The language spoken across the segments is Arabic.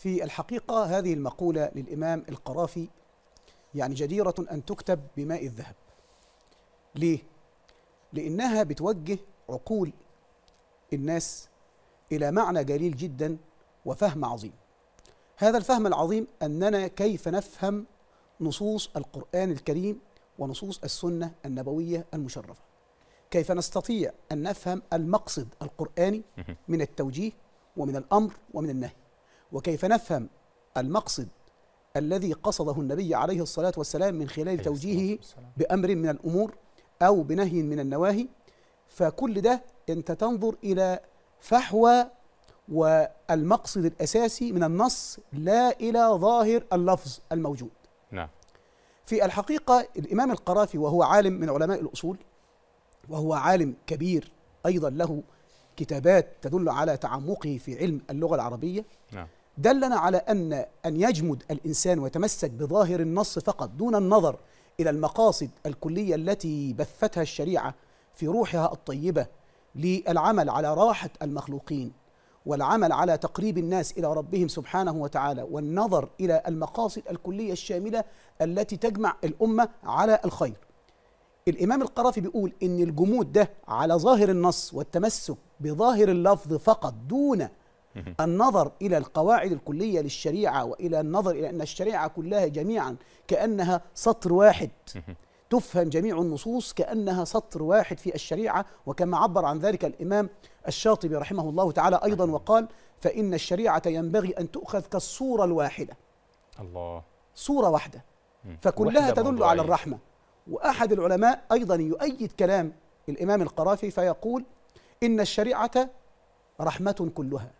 في الحقيقة هذه المقولة للإمام القرافي يعني جديرة أن تكتب بماء الذهب ليه؟ لأنها بتوجه عقول الناس إلى معنى جليل جدا وفهم عظيم هذا الفهم العظيم أننا كيف نفهم نصوص القرآن الكريم ونصوص السنة النبوية المشرفة كيف نستطيع أن نفهم المقصد القرآني من التوجيه ومن الأمر ومن النهي وكيف نفهم المقصد الذي قصده النبي عليه الصلاة والسلام من خلال توجيهه بأمر من الأمور أو بنهي من النواهي فكل ده أنت تنظر إلى فحوى والمقصد الأساسي من النص لا إلى ظاهر اللفظ الموجود نعم في الحقيقة الإمام القرافي وهو عالم من علماء الأصول وهو عالم كبير أيضا له كتابات تدل على تعمقه في علم اللغة العربية نعم دلنا على أن أن يجمد الإنسان ويتمسك بظاهر النص فقط دون النظر إلى المقاصد الكلية التي بثتها الشريعة في روحها الطيبة للعمل على راحة المخلوقين والعمل على تقريب الناس إلى ربهم سبحانه وتعالى والنظر إلى المقاصد الكلية الشاملة التي تجمع الأمة على الخير الإمام القرافي بيقول إن الجمود ده على ظاهر النص والتمسك بظاهر اللفظ فقط دون النظر إلى القواعد الكلية للشريعة وإلى النظر إلى أن الشريعة كلها جميعا كأنها سطر واحد تفهم جميع النصوص كأنها سطر واحد في الشريعة وكما عبر عن ذلك الإمام الشاطبي رحمه الله تعالى أيضا نعم. وقال فإن الشريعة ينبغي أن تؤخذ كالصورة الواحدة الله صورة واحدة فكلها تدل على الرحمة وأحد العلماء أيضا يؤيد كلام الإمام القرافي فيقول إن الشريعة رحمة كلها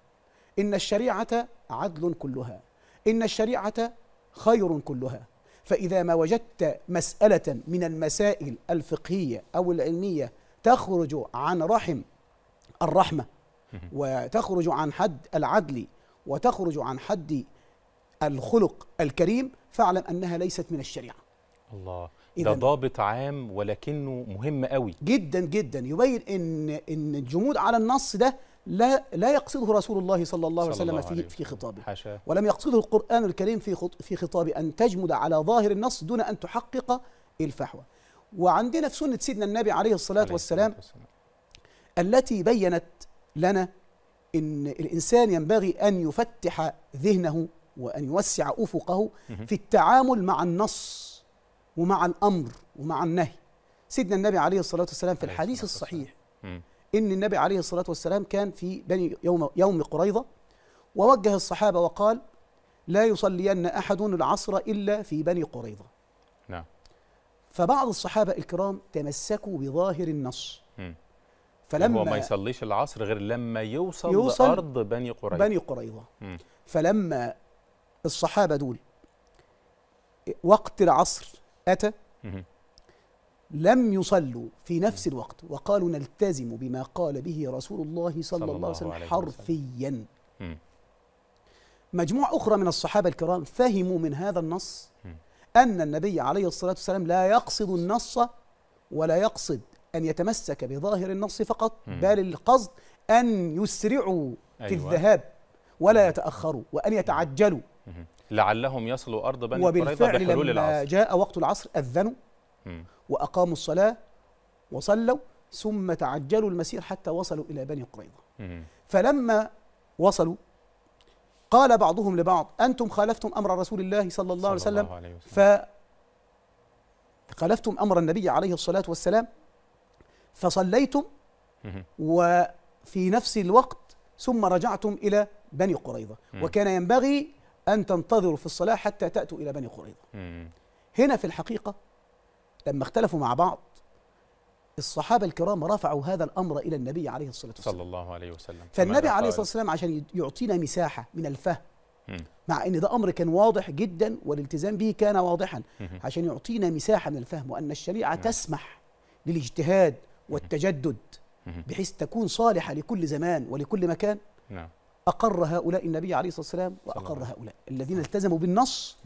إن الشريعة عدل كلها إن الشريعة خير كلها فإذا ما وجدت مسألة من المسائل الفقهية أو العلمية تخرج عن رحم الرحمة وتخرج عن حد العدل وتخرج عن حد الخلق الكريم فاعلم أنها ليست من الشريعة الله ده ضابط عام ولكنه مهم قوي جدا جدا يبين ان ان الجمود على النص ده لا لا يقصده رسول الله صلى الله عليه وسلم في في خطابه حاشا. ولم يقصده القرآن الكريم في في خطابه أن تجمد على ظاهر النص دون أن تحقق الفحوى وعندنا في سنة سيدنا النبي عليه الصلاة عليه والسلام, والسلام التي بينت لنا إن الإنسان ينبغي أن يفتح ذهنه وأن يوسع أفقه في التعامل مع النص ومع الأمر ومع النهي سيدنا النبي عليه الصلاة والسلام في الحديث الصحيح ان النبي عليه الصلاه والسلام كان في بني يوم يوم قريظه ووجه الصحابه وقال لا يصلين احد العصر الا في بني قريظه نعم فبعض الصحابه الكرام تمسكوا بظاهر النص فلما هو ما يصليش العصر غير لما يوصل, يوصل لارض بني قريظه بني قريظه فلما الصحابه دول وقت العصر اتى لم يصلوا في نفس الوقت وقالوا نلتزم بما قال به رسول الله صلى, صلى الله عليه وسلم حرفيا مجموعة أخرى من الصحابة الكرام فهموا من هذا النص أن النبي عليه الصلاة والسلام لا يقصد النص ولا يقصد أن يتمسك بظاهر النص فقط بل القصد أن يسرعوا في أيوة. الذهاب ولا يتأخروا وأن يتعجلوا لعلهم يصلوا أرض بني قريظة بحلول العصر وبالفعل لما جاء وقت العصر أذنوا وأقاموا الصلاة وصلوا ثم تعجلوا المسير حتى وصلوا إلى بني قريظة فلما وصلوا قال بعضهم لبعض أنتم خالفتم أمر رسول الله صلى الله, صلى الله عليه وسلم فخالفتم أمر النبي عليه الصلاة والسلام فصليتم وفي نفس الوقت ثم رجعتم إلى بني قريظة وكان ينبغي أن تنتظروا في الصلاة حتى تأتوا إلى بني قريظة هنا في الحقيقة لما اختلفوا مع بعض الصحابة الكرام رفعوا هذا الأمر إلى النبي عليه الصلاة والسلام صلى الله عليه وسلم فالنبي عليه الصلاة والسلام عشان يعطينا مساحة من الفهم مع ان ده امر كان واضح جدا والالتزام به كان واضحا عشان يعطينا مساحه من الفهم وان الشريعه تسمح للاجتهاد والتجدد بحيث تكون صالحه لكل زمان ولكل مكان نعم. أقر هؤلاء النبي عليه الصلاة والسلام وأقر هؤلاء الذين التزموا بالنص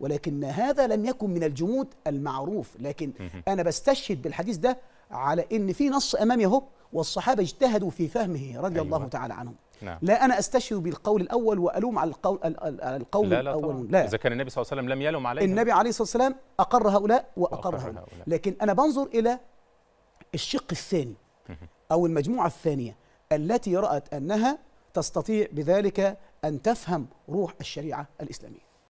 ولكن هذا لم يكن من الجمود المعروف لكن أنا بستشهد بالحديث ده على إن في نص أمامي أهو والصحابة اجتهدوا في فهمه رضي أيوة. الله تعالى عنهم نعم. لا أنا أستشهد بالقول الأول وألوم على القول, القول لا لا الأول لا إذا كان النبي صلى الله عليه وسلم لم يلوم عليه النبي عليه الصلاة والسلام أقر هؤلاء وأقر, وأقر هؤلاء. هؤلاء لكن أنا بنظر إلى الشق الثاني أو المجموعة الثانية التي رأت أنها تستطيع بذلك أن تفهم روح الشريعة الإسلامية